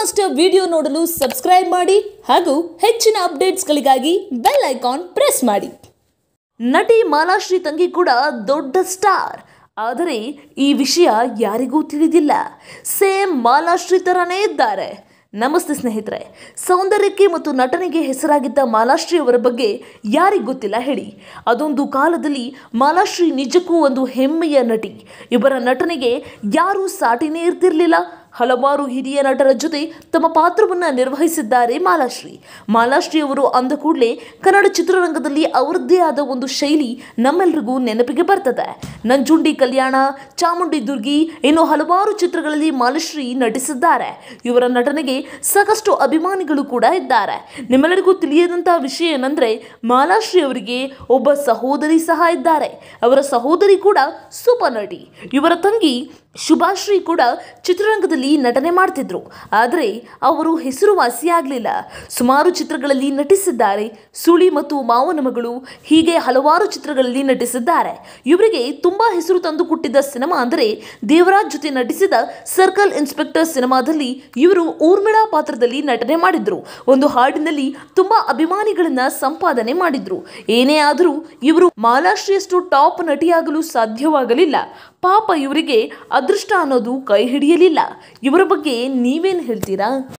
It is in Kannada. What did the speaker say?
ಮಾಸ್ಟರ್ ವಿಡಿಯೋ ನೋಡಲು ಸಬ್ಸ್ಕ್ರೈಬ್ ಮಾಡಿ ಹಾಗೂ ಹೆಚ್ಚಿನ ಅಪ್ಡೇಟ್ಸ್ಗಳಿಗಾಗಿ ಬೆಲ್ ಐಕಾನ್ ಪ್ರೆಸ್ ಮಾಡಿ ನಟಿ ಮಾಲಾಶ್ರೀ ತಂಗಿ ಕೂಡ ದೊಡ್ಡ ಸ್ಟಾರ್ ಆದರೆ ಈ ವಿಷಯ ಯಾರಿಗೂ ತಿಳಿದಿಲ್ಲ ಸೇಮ್ ಮಾಲಾಶ್ರೀ ಥರನೇ ಇದ್ದಾರೆ ನಮಸ್ತೆ ಸ್ನೇಹಿತರೆ ಸೌಂದರ್ಯಕ್ಕೆ ಮತ್ತು ನಟನೆಗೆ ಹೆಸರಾಗಿದ್ದ ಮಾಲಾಶ್ರೀ ಅವರ ಬಗ್ಗೆ ಯಾರಿಗೆ ಗೊತ್ತಿಲ್ಲ ಹೇಳಿ ಅದೊಂದು ಕಾಲದಲ್ಲಿ ಮಾಲಾಶ್ರೀ ನಿಜಕ್ಕೂ ಒಂದು ಹೆಮ್ಮೆಯ ನಟಿ ಇವರ ನಟನೆಗೆ ಯಾರೂ ಸಾಟಿನೇ ಇರ್ತಿರಲಿಲ್ಲ ಹಲವಾರು ಹಿರಿಯ ನಟರ ಜೊತೆ ತಮ್ಮ ಪಾತ್ರವನ್ನು ನಿರ್ವಹಿಸಿದ್ದಾರೆ ಮಾಲಾಶ್ರೀ ಮಾಲಾಶ್ರೀ ಅವರು ಅಂದ ಕೂಡಲೇ ಕನ್ನಡ ಚಿತ್ರರಂಗದಲ್ಲಿ ಅವರದ್ದೇ ಆದ ಒಂದು ಶೈಲಿ ನಮ್ಮೆಲ್ಲರಿಗೂ ನೆನಪಿಗೆ ಬರ್ತದೆ ನಂಜುಂಡಿ ಕಲ್ಯಾಣ ಚಾಮುಂಡಿ ದುರ್ಗಿ ಇನ್ನು ಹಲವಾರು ಚಿತ್ರಗಳಲ್ಲಿ ಮಾಲಾಶ್ರೀ ನಟಿಸಿದ್ದಾರೆ ಇವರ ನಟನೆಗೆ ಸಾಕಷ್ಟು ಅಭಿಮಾನಿಗಳು ಕೂಡ ಇದ್ದಾರೆ ನಿಮ್ಮೆಲ್ಲರಿಗೂ ತಿಳಿಯದಂತಹ ವಿಷಯ ಏನಂದ್ರೆ ಮಾಲಾಶ್ರೀ ಅವರಿಗೆ ಒಬ್ಬ ಸಹೋದರಿ ಸಹ ಇದ್ದಾರೆ ಅವರ ಸಹೋದರಿ ಕೂಡ ಸೂಪರ್ ನಟಿ ಇವರ ತಂಗಿ ಶುಭಾಶ್ರೀ ಕೂಡ ಚಿತ್ರರಂಗದಲ್ಲಿ ಚಿತ್ರಗಳಲ್ಲಿ ನಟನೆ ಮಾಡ್ತಿದ್ರು ಆದರೆ ಅವರು ಹೆಸರುವಾಸಿಯಾಗಲಿಲ್ಲ ಸುಮಾರು ಚಿತ್ರಗಳಲ್ಲಿ ನಟಿಸಿದ್ದಾರೆ ಸುಳಿ ಮತ್ತು ಮಾವನ ಮಗಳು ಹೀಗೆ ಹಲವಾರು ಚಿತ್ರಗಳಲ್ಲಿ ನಟಿಸಿದ್ದಾರೆ ಇವರಿಗೆ ತುಂಬ ಹೆಸರು ತಂದುಕೊಟ್ಟಿದ್ದ ಸಿನಿಮಾ ಅಂದರೆ ದೇವರಾಜ್ ಜೊತೆ ನಟಿಸಿದ ಸರ್ಕಲ್ ಇನ್ಸ್ಪೆಕ್ಟರ್ ಸಿನಿಮಾದಲ್ಲಿ ಇವರು ಊರ್ಮಿಳಾ ಪಾತ್ರದಲ್ಲಿ ನಟನೆ ಮಾಡಿದ್ರು ಒಂದು ಹಾಡಿನಲ್ಲಿ ತುಂಬ ಅಭಿಮಾನಿಗಳನ್ನ ಸಂಪಾದನೆ ಮಾಡಿದ್ರು ಏನೇ ಆದರೂ ಇವರು ಮಾಲಾಶ್ರಿಯಷ್ಟು ಟಾಪ್ ನಟಿಯಾಗಲು ಸಾಧ್ಯವಾಗಲಿಲ್ಲ ಪಾಪ ಇವರಿಗೆ ಅದೃಷ್ಟ ಅನ್ನೋದು ಕೈ ಹಿಡಿಯಲಿಲ್ಲ ಇವರ ಬಗ್ಗೆ ನೀವೇನು ಹೇಳ್ತೀರಾ